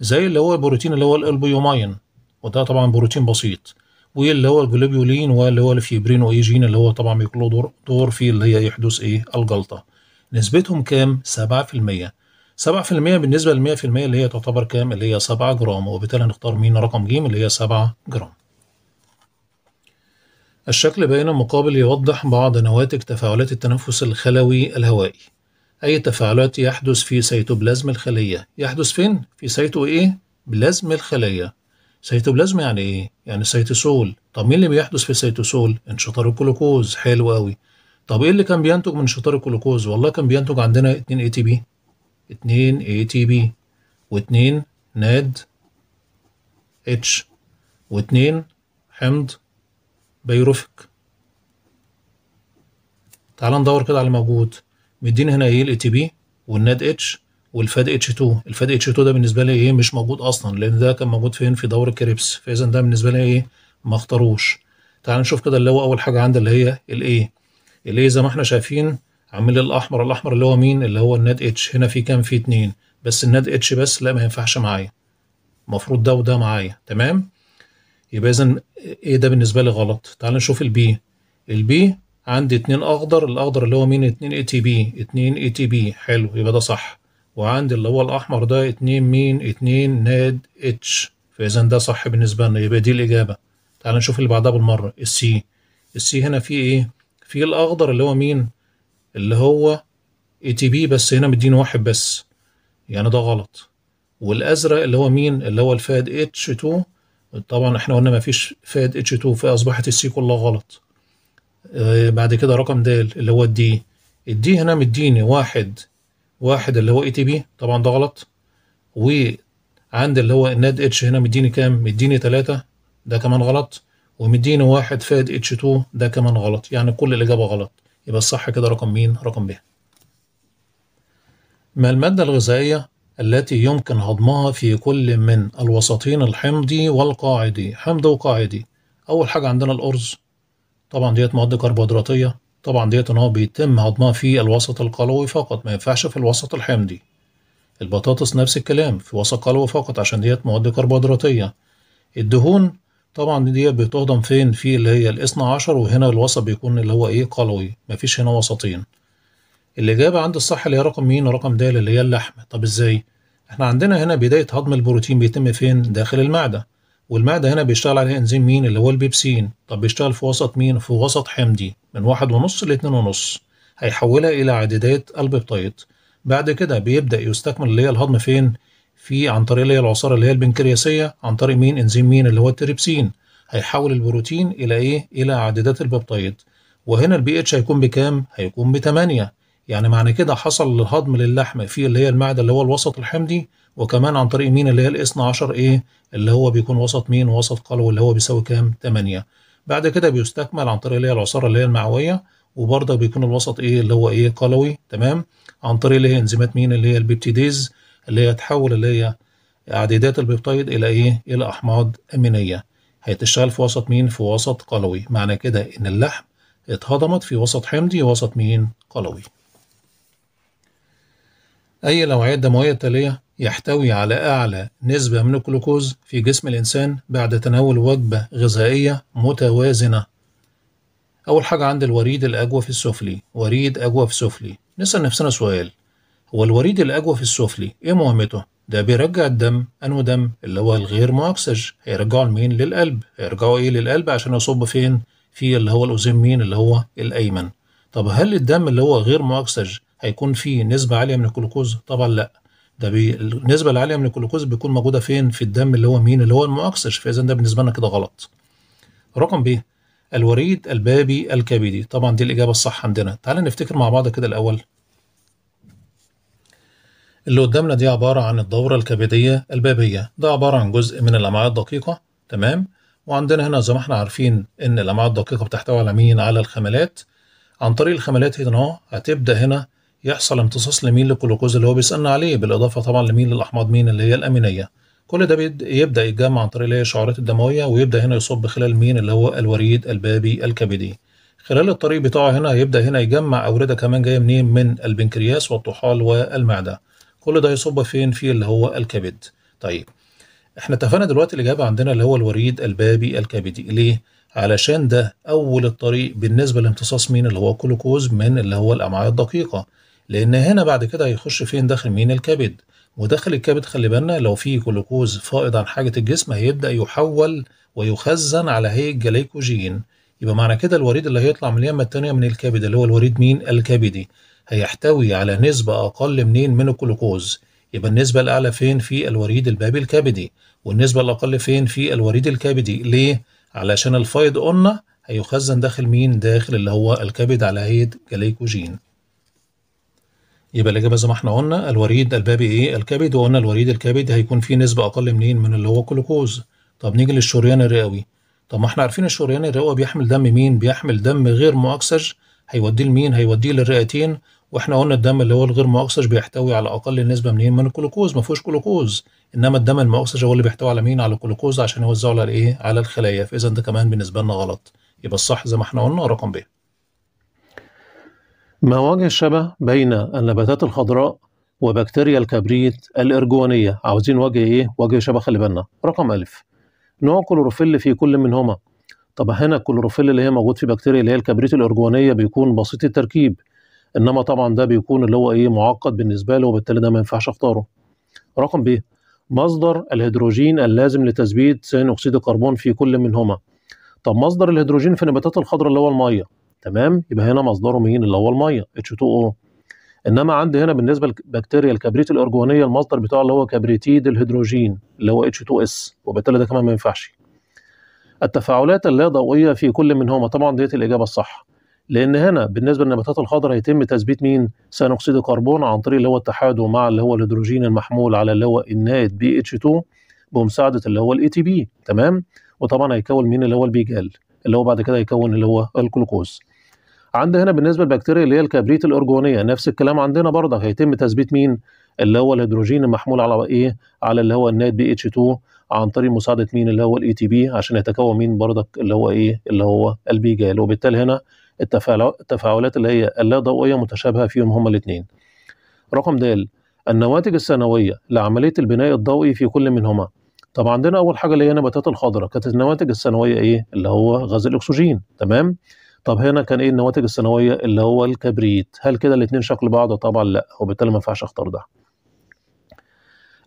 زي اللي هو البروتين اللي هو الالبيوماين وده طبعا بروتين بسيط واللي هو الجلوبيولين واللي هو الفيبرين وايجين اللي هو طبعا بيكون دور دور في اللي هي يحدث ايه الجلطه نسبتهم كام 7% 7% بالنسبه ل 100% اللي هي تعتبر كام اللي هي 7 جرام وبالتالي هنختار مين رقم ج اللي هي 7 جرام الشكل بين المقابل يوضح بعض نواتج تفاعلات التنفس الخلوي الهوائي أي تفاعلات يحدث في سيتوبلازم الخلية يحدث فين؟ في سيتو إيه؟ بلازم الخلية سيتوبلازم يعني إيه؟ يعني سيتوسول طب مين اللي بيحدث في سيتوسول؟ انشطار الجلوكوز حلو أوي طب إيه اللي كان بينتج من انشطار الجلوكوز؟ والله كان بينتج عندنا 2 اي تي بي 2 اي تي بي و2 ناد اتش و2 حمض بيروفيك تعال ندور كده على الموجود مديني هنا ايه الاي تي بي والناد اتش والفاد اتش 2 الفاد اتش 2 ده بالنسبه لي ايه مش موجود اصلا لان ده كان موجود فين في دور الكريبس فاذا ده بالنسبه لي ايه ما اختاروش تعال نشوف كده اللي هو اول حاجه عندي اللي هي الاي الاي زي ما احنا شايفين عامل الاحمر الاحمر اللي هو مين اللي هو الناد اتش هنا في كام في اتنين بس الناد اتش بس لا ما ينفعش معايا المفروض ده وده معايا تمام يبقى اذا ايه ده بالنسبه لي غلط تعال نشوف البي البي عندي اتنين اخضر الاخضر اللي هو مين اتنين اي تي بي اتنين اي تي بي حلو يبقى ده صح وعندي اللي هو الاحمر ده اتنين مين اتنين ناد اتش فاذا ده صح بالنسبه لنا يبقى دي الاجابه تعال نشوف اللي بعدها بالمره السي السي هنا فيه ايه في الاخضر اللي هو مين اللي هو اي تي بي بس هنا مديني واحد بس يعني ده غلط والازرق اللي هو مين اللي هو الفاد اتش 2 طبعا احنا قلنا مفيش فاد اتش 2 فاصبحت السي كلها غلط آه، بعد كده رقم د اللي هو الدي الدي هنا مديني واحد واحد اللي هو اي تي بي طبعا ده غلط وعند اللي هو الناد اتش هنا مديني كام مديني تلاتة ده كمان غلط ومديني واحد فاد اتش 2 ده كمان غلط يعني كل الاجابه غلط يبقى الصح كده رقم مين رقم ب ما الماده الغذائيه التي يمكن هضمها في كل من الوسطين الحمضي والقاعدي حمضي وقاعدي اول حاجه عندنا الارز طبعا ديت مواد كربوهيدراتية طبعا ديت ان هو بيتم هضمها في الوسط القلوي فقط ما ينفعش في الوسط الحمضي البطاطس نفس الكلام في وسط قلوي فقط عشان ديت مواد كربوهيدراتية الدهون طبعا ديت بتهضم فين في اللي هي الاثنى عشر وهنا الوسط بيكون اللي هو ايه قلوي مفيش هنا وسطين الإجابة عند الصح اللي هي رقم مين رقم د اللي هي اللحم طب ازاي؟ احنا عندنا هنا بداية هضم البروتين بيتم فين؟ داخل المعدة والمعدة هنا بيشتغل عليها انزيم مين اللي هو البيبسين طب بيشتغل في وسط مين في وسط حمضي من واحد ونص لاتنين ونص هيحولها إلى عديدات البيبتايد بعد كده بيبدأ يستكمل اللي هي الهضم فين في عن طريق اللي هي العصارة اللي هي البنكرياسية عن طريق مين انزيم مين اللي هو التريبسين هيحول البروتين إلى إيه إلى عديدات البيبتايد وهنا البي اتش هيكون بكام هيكون ب 8 يعني معنى كده حصل الهضم للحمه في اللي هي المعدة اللي هو الوسط الحمضي وكمان عن طريق مين اللي هي ال 12 ايه اللي هو بيكون وسط مين وسط قلو اللي هو بيساوي كام 8 بعد كده بيستكمل عن طريق اللي هي العصاره اللي هي المعويه وبرضه بيكون الوسط ايه اللي هو ايه قلوي تمام عن طريق اللي هي انزيمات مين اللي هي البيبتيديز اللي هي تحول اللي هي عديدات البيبتيد الى ايه الى احماض امينيه هتشتغل في وسط مين في وسط قلوي معنى كده ان اللحم اتهضمت في وسط حمضي وسط مين قلوي اي نوعيات دمويه تاليه يحتوي على أعلى نسبة من الجلوكوز في جسم الإنسان بعد تناول وجبة غذائية متوازنة. أول حاجة عند الوريد الأجوف السفلي، وريد أجوف سفلي، نسأل نفسنا سؤال: هو الوريد الأجوف السفلي إيه مهمته؟ ده بيرجع الدم أنه دم اللي هو الغير مؤكسج، هيرجعه لمين؟ للقلب، هيرجعه إيه للقلب عشان يصب فين؟ في اللي هو الأوزيمين اللي هو الأيمن. طب هل الدم اللي هو غير مؤكسج هيكون فيه نسبة عالية من الجلوكوز؟ طبعا لأ. ده بي... النسبه العاليه من الجلوكوز بيكون موجوده فين في الدم اللي هو مين اللي هو المؤكسج فاذا ده بالنسبه لنا كده غلط رقم ب الوريد البابي الكبدي طبعا دي الاجابه الصح عندنا تعال نفتكر مع بعض كده الاول اللي قدامنا دي عباره عن الدوره الكبديه البابيه ده عباره عن جزء من الامعاء الدقيقه تمام وعندنا هنا زي ما احنا عارفين ان الامعاء الدقيقه بتحتوي على مين على الخملات عن طريق الخملات هنا اهو هتبدا هنا يحصل امتصاص لمين للجلوكوز اللي هو بيسالنا عليه بالاضافه طبعا لمين للاحماض مين اللي هي الامينيه كل ده يبدا يتجمع عن طريق اللي هي الشعيرات الدمويه ويبدا هنا يصب خلال مين اللي هو الوريد البابي الكبدي خلال الطريق بتاعه هنا يبدا هنا يجمع اورده كمان جايه منين من البنكرياس والطحال والمعده كل ده يصب فين في اللي هو الكبد طيب احنا اتفقنا دلوقتي الاجابه عندنا اللي هو الوريد البابي الكبدي ليه علشان ده اول الطريق بالنسبه لامتصاص مين اللي هو الجلوكوز من اللي هو الامعاء الدقيقه لأن هنا بعد كده هيخش فين داخل مين الكبد وداخل الكبد خلي بالنا لو في جلوكوز فائض عن حاجة الجسم هيبدأ يحول ويخزن على هيئة جليكوجين يبقى معنى كده الوريد اللي هيطلع من اليمة التانية من الكبد اللي هو الوريد مين الكبدي هيحتوي على نسبة أقل منين من الجلوكوز يبقى النسبة الأعلى فين في الوريد البابي الكبدي والنسبة الأقل فين في الوريد الكبدي ليه؟ علشان الفايض قلنا هيخزن داخل مين داخل اللي هو الكبد على هيئة جليكوجين يبقى الإجابة زي ما احنا قلنا الوريد البابي إيه؟ الكبد وقلنا الوريد الكبد هيكون فيه نسبة أقل منين؟ إيه؟ من اللي هو الجلوكوز. طب نيجي للشريان الرئوي. طب ما احنا عارفين الشريان الرئوي بيحمل دم مين؟ بيحمل دم غير مؤكسج هيوديه لمين؟ هيوديه للرئتين واحنا قلنا الدم اللي هو الغير مؤكسج بيحتوي على أقل نسبة منين؟ إيه؟ من الجلوكوز ما فيهوش جلوكوز. إنما الدم المؤكسج هو اللي بيحتوي على مين؟ على الجلوكوز عشان يوزعه على إيه؟ على الخلايا فإذا ده كمان بالنسبة لنا غلط. يبقى الصح زي ما احنا قلنا رقم ب. ما وجه الشبه بين النباتات الخضراء وبكتيريا الكبريت الارجوانيه عاوزين وجه ايه وجه شبه خلي بالنا رقم الف نوع كلوروفيل في كل منهما طب هنا الكلوروفيل اللي هي موجود في بكتيريا اللي هي الكبريت الارجوانيه بيكون بسيط التركيب انما طبعا ده بيكون اللي هو ايه معقد بالنسبه له وبالتالي ده ما ينفعش اختاره رقم ب مصدر الهيدروجين اللازم لتثبيت ثاني اكسيد الكربون في كل منهما طب مصدر الهيدروجين في النباتات الخضراء اللي هو الميه تمام يبقى هنا مصدره مين اللي هو الميه H2O انما عندي هنا بالنسبه للبكتيريا الكبريت الارجوانيه المصدر بتاعه اللي هو كبريتيد الهيدروجين اللي هو H2S وبالتالي ده كمان ما ينفعش التفاعلات اللا ضوئيه في كل منهما طبعا ديت الاجابه الصح لان هنا بالنسبه للنباتات الخضراء يتم تثبيت مين ثاني اكسيد الكربون عن طريق اللي هو اتحاده مع اللي هو الهيدروجين المحمول على اللي هو النايت بي اتش 2 بمساعده اللي هو الاي تي بي تمام وطبعا هيكون مين اللي هو البيجال اللي هو بعد كده هيكون اللي هو الجلوكوز عندنا هنا بالنسبه للبكتيريا اللي هي الكبريت الارجونيه نفس الكلام عندنا برضه هيتم تثبيت مين اللي هو الهيدروجين المحمول على ايه على اللي هو النات بي اتش 2 عن طريق مساعده مين اللي هو الاي تي e بي عشان يتكون مين برضك اللي هو ايه اللي هو البيجال وبالتالي هنا التفاعلات اللي هي اللا ضوئيه متشابهه فيهم هما الاثنين رقم د النواتج الثانويه لعمليه البناء الضوئي في كل منهما طب عندنا اول حاجه اللي هي النباتات الخضراء كانت النواتج الثانويه ايه اللي هو غاز الاكسجين تمام طب هنا كان ايه النواتج الثانويه اللي هو الكبريت هل كده الاثنين شكل بعض طبعا لا وبالتالي ما ينفعش اختار ده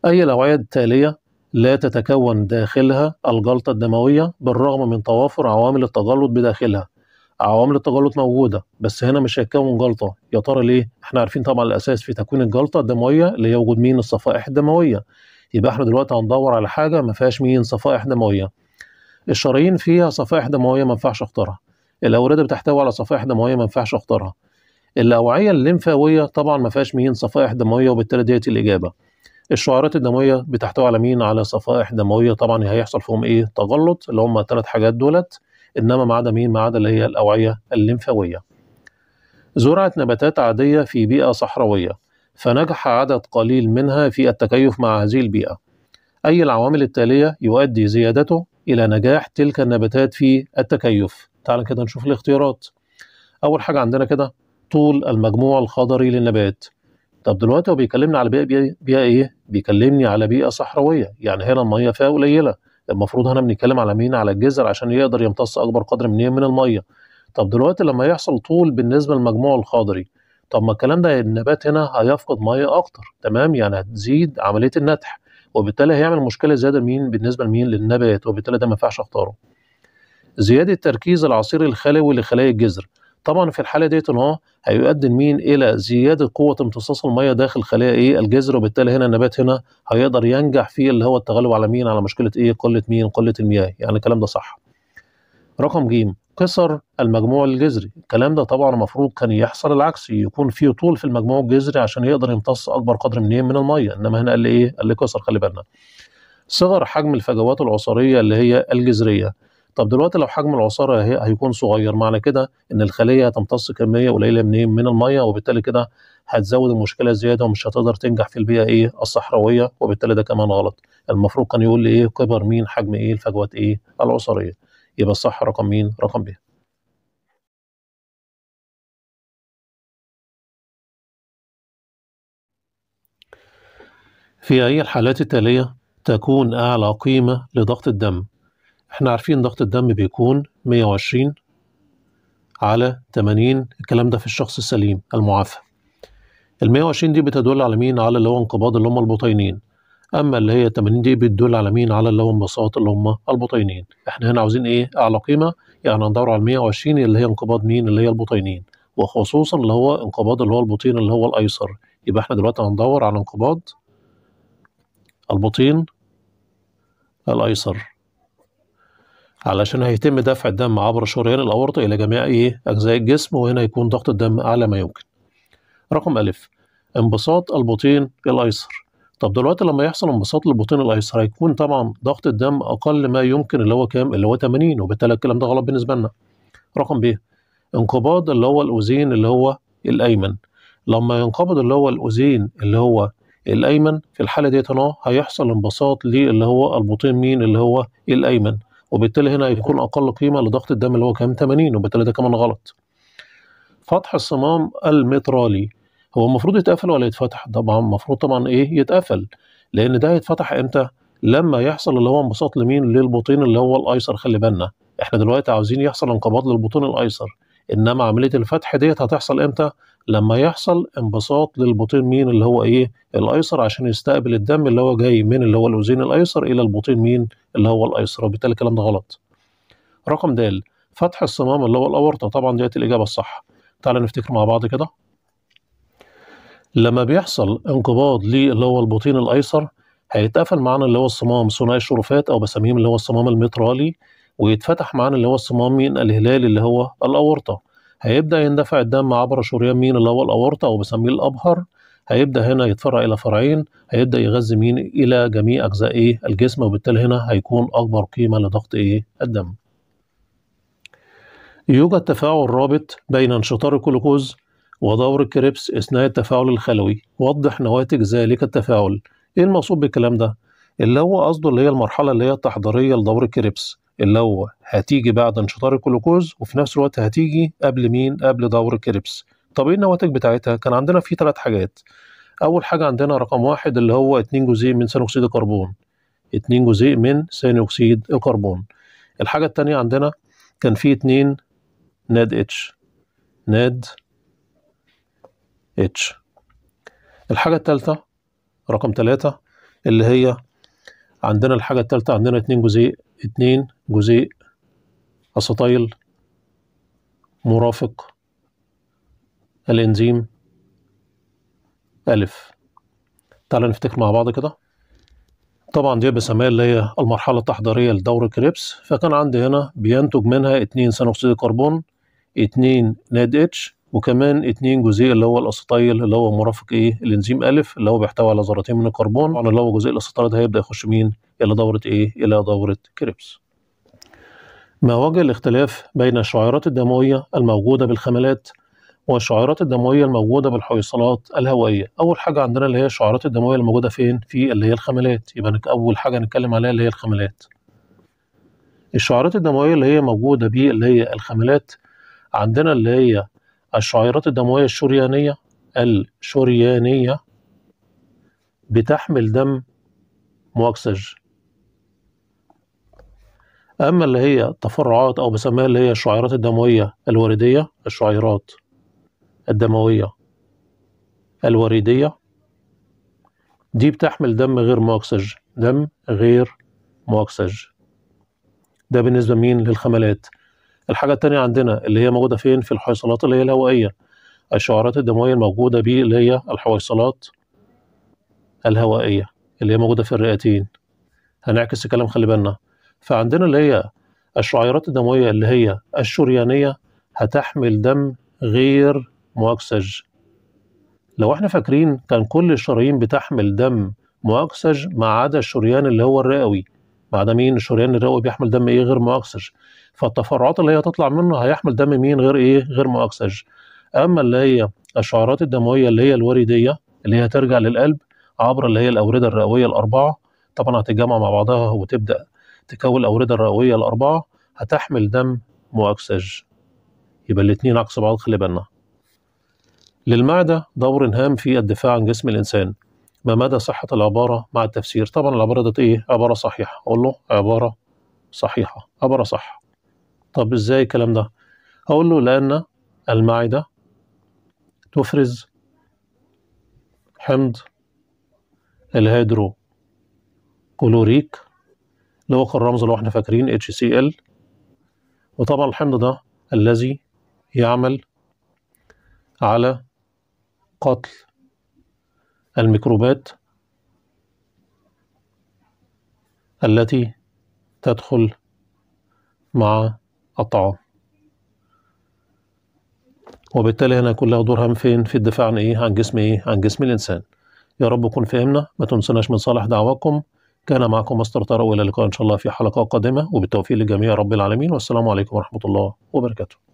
اي الاوعيه التاليه لا تتكون داخلها الجلطه الدمويه بالرغم من توافر عوامل التجلط بداخلها عوامل التجلط موجوده بس هنا مش هيتكون جلطه يا ترى ليه احنا عارفين طبعا الاساس في تكوين الجلطه الدمويه اللي هي وجود مين الصفائح الدمويه يبقى احنا دلوقتي هندور على حاجه ما فيهاش مين صفائح دمويه الشرايين فيها صفائح دمويه ما ينفعش اختارها الاورده بتحتوي على صفائح دمويه ما ينفعش اختارها الاوعيه الليمفاويه طبعا ما فيهاش مين صفائح دمويه وبالتالي ديت الاجابه الشعيرات الدمويه بتحتوي على مين على صفائح دمويه طبعا هيحصل فيهم ايه تغلط اللي هم الثلاث حاجات دولت انما ما عدا مين ما عدا اللي هي الاوعيه الليمفاويه زرعت نباتات عاديه في بيئه صحراويه فنجح عدد قليل منها في التكيف مع هذه البيئه اي العوامل التاليه يؤدي زيادته الى نجاح تلك النباتات في التكيف تعال كده نشوف الاختيارات اول حاجه عندنا كده طول المجموع الخضري للنبات طب دلوقتي هو بيكلمني على بيئه بيئه ايه بيكلمني على بيئه صحراويه يعني هنا الميه فيها قليله المفروض هنا بنتكلم على مين على الجزر عشان يقدر يمتص اكبر قدر من من الميه طب دلوقتي لما يحصل طول بالنسبه للمجموع الخضري طب ما الكلام ده النبات هنا هيفقد ميه اكتر تمام يعني هتزيد عمليه النتح وبالتالي هيعمل مشكله زياده مين بالنسبه لمين للنبات وبالتالي ده ما ينفعش اختاره زياده تركيز العصير الخلوي لخلايا الجذر طبعا في الحاله ديت اهو هيؤدي مين الى زياده قوه امتصاص الميه داخل خلايا ايه الجذر وبالتالي هنا النبات هنا هيقدر ينجح في اللي هو التغلب على مين على مشكله ايه قله مين قله المياه يعني الكلام ده صح رقم ج كسر المجموع الجذري الكلام ده طبعا المفروض كان يحصل العكس يكون فيه طول في المجموع الجذري عشان يقدر يمتص اكبر قدر من إيه؟ من الميه انما هنا قال لي ايه قال لي كسر خلي بالنا صغر حجم الفجوات العصريه اللي هي الجذريه طب دلوقتي لو حجم العصاره هيكون صغير معنى كده ان الخليه هتمتص كميه قليله من من الميه وبالتالي كده هتزود المشكله زياده ومش هتقدر تنجح في البيئه ايه الصحراويه وبالتالي ده كمان غلط المفروض كان يقول لي ايه كبر مين حجم ايه الفجوات ايه العصاريه يبقى الصح رقم مين رقم ب في أي الحالات التالية تكون أعلى قيمة لضغط الدم احنا عارفين ضغط الدم بيكون 120 على 80 الكلام ده في الشخص السليم المعافى ال 120 دي بتدل على مين على اللي هو انقباض اللي هم البطينين اما اللي هي 80 دي بتدل على مين على اللي هو انبساط اللي هم البطينين احنا هنا عاوزين ايه اعلى قيمه يعني ندور على ال 120 اللي هي انقباض مين اللي هي البطينين وخصوصا اللي هو انقباض اللي هو البطين اللي هو الايسر يبقى احنا دلوقتي هندور على انقباض البطين الايسر علشان هيتم دفع الدم عبر شريان الأورطة إلى جميع إيه أجزاء الجسم وهنا يكون ضغط الدم أعلى ما يمكن. رقم ألف انبساط البطين الأيسر طب دلوقتي لما يحصل انبساط للبطين الايسر هيكون طبعا ضغط الدم اقل ما يمكن اللي هو كام اللي هو 80 وبالتالي الكلام ده غلط بالنسبه لنا رقم ب انقباض اللي هو الاوزين اللي هو الايمن لما ينقبض اللي هو الاوزين اللي هو الايمن في الحاله ديت هنا هيحصل انبساط للي هو البطين مين اللي هو الايمن وبالتالي هنا هيكون اقل قيمه لضغط الدم اللي هو كام 80 وبالتالي ده كمان غلط فتح الصمام المترالي هو المفروض يتقفل ولا يتفتح طبعا المفروض طبعا ايه يتقفل لان ده هيتفتح امتى لما يحصل اللي هو انبساط لمين للبطين اللي هو الايسر خلي بالنا احنا دلوقتي عاوزين يحصل انقباض للبطين الايسر انما عمليه الفتح ديت هتحصل امتى لما يحصل انبساط للبطين مين اللي هو ايه الايسر عشان يستقبل الدم اللي هو جاي من اللي هو الاذين الايسر الى البطين مين اللي هو الايسر وبالتالي الكلام ده غلط رقم د فتح الصمام اللي هو الاورطه طبعا ديت الاجابه الصح تعالى نفتكر مع بعض كده لما بيحصل انقباض للي هو البطين الايسر هيتقفل معانا اللي هو الصمام ثنائي الشرفات او بسميهم اللي هو الصمام المترالي ويتفتح معانا اللي هو الصمام مين الهلال اللي هو الاورطه هيبدا يندفع الدم عبر شريان مين اللي هو الاورطه وبسميه الابهر هيبدا هنا يتفرع الى فرعين هيبدا يغذي مين الى جميع اجزاء ايه الجسم وبالتالي هنا هيكون اكبر قيمه لضغط ايه الدم يوجد تفاعل رابط بين انشطار الجلوكوز ودور الكريبس اثناء التفاعل الخلوي وضح نواتج ذلك التفاعل ايه المقصود بالكلام ده اللي هو قصده اللي هي المرحله اللي هي التحضيريه لدور الكريبس اللي هو هتيجي بعد انشطار الجلوكوز وفي نفس الوقت هتيجي قبل مين قبل دور الكريبس. طب ايه النواتج بتاعتها كان عندنا في ثلاث حاجات اول حاجه عندنا رقم واحد اللي هو اتنين جزيء من ثاني اكسيد الكربون اتنين جزيء من ثاني اكسيد الكربون الحاجه الثانيه عندنا كان في اتنين ناد اتش ناد اتش الحاجه الثالثه رقم ثلاثة اللي هي عندنا الحاجه الثالثه عندنا اتنين جزيء اتنين جزيء أسطيل مرافق الإنزيم ألف تعالى نفتكر مع بعض كده طبعا دي بسميها اللي هي المرحلة التحضيرية لدور كريبس فكان عندي هنا بينتج منها اتنين ثاني أكسيد الكربون اتنين ناد اتش وكمان اتنين جزيء اللي هو الاسيتايل اللي هو مرافق ايه الانزيم الف اللي هو بيحتوي على ذرتين من الكربون طبعا اللي هو جزيء الاسيتايل ده هيبدا يخش مين الى دوره ايه الى دوره كريبس ما وجه الاختلاف بين الشعيرات الدموية الموجودة بالخاملات والشعيرات الدموية الموجودة بالحويصلات الهوائية أول حاجة عندنا اللي هي الشعيرات الدموية الموجودة فين في اللي هي الخاملات، يبقى أول حاجة نتكلم عليها اللي هي الخاملات. الشعيرات الدموية اللي هي موجودة بيه اللي هي الخاملات عندنا اللي هي الشعيرات الدموية الشريانية الشريانية بتحمل دم مؤكسج أما اللي هي التفرعات أو بسميها اللي هي الشعيرات الدموية الوريدية الشعيرات الدموية الوريدية دي بتحمل دم غير مؤكسج دم غير مؤكسج ده بالنسبة مين للخملات الحاجة التانية عندنا اللي هي موجودة فين في الحويصلات اللي هي الهوائية الشعيرات الدموية الموجودة بيه اللي هي الحويصلات الهوائية اللي هي موجودة في الرئتين هنعكس الكلام خلي بالنا فعندنا اللي هي الشعيرات الدمويه اللي هي الشريانيه هتحمل دم غير مؤكسج لو احنا فاكرين كان كل الشرايين بتحمل دم مؤكسج ما عدا الشريان اللي هو الرئوي ما عدا مين الشريان الرئوي بيحمل دم ايه غير مؤكسج فالتفرعات اللي هي هتطلع منه هيحمل دم مين غير ايه غير مؤكسج اما اللي هي الشعيرات الدمويه اللي هي الوريديه اللي هي ترجع للقلب عبر اللي هي الاورده الرئويه الاربعه طبعا هتتجمع مع بعضها وتبدا تكون الأوردة الرئوية الأربعة هتحمل دم مؤكسج يبقى الاتنين عكس بعض خلي بالنا للمعدة دور هام في الدفاع عن جسم الإنسان ما مدى صحة العبارة مع التفسير طبعا العبارة ديت إيه عبارة صحيحة أقول له عبارة صحيحة عبارة صح طب إزاي الكلام ده أقول له لأن المعدة تفرز حمض الهيدرو كلوريك اللي هو الرمز اللي احنا فاكرين HCl وطبعا الحمض ده الذي يعمل على قتل الميكروبات التي تدخل مع الطعام وبالتالي هنا كلها دور هام فين في الدفاع عن ايه عن جسم ايه عن جسم الانسان يا رب كن فهمنا ما تنسناش من صالح دعواكم كان معكم مستر طارق والى اللقاء ان شاء الله في حلقه قادمه وبالتوفيق للجميع رب العالمين والسلام عليكم ورحمه الله وبركاته